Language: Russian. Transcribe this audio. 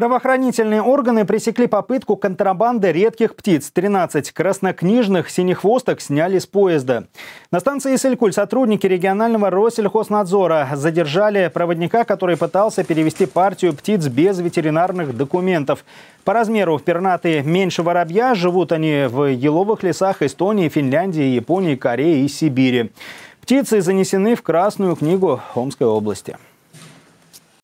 Правоохранительные органы пресекли попытку контрабанды редких птиц. 13 краснокнижных синехвосток сняли с поезда. На станции Исылькуль сотрудники регионального Россельхознадзора задержали проводника, который пытался перевести партию птиц без ветеринарных документов. По размеру пернатые меньше воробья. Живут они в еловых лесах Эстонии, Финляндии, Японии, Кореи и Сибири. Птицы занесены в Красную книгу Омской области.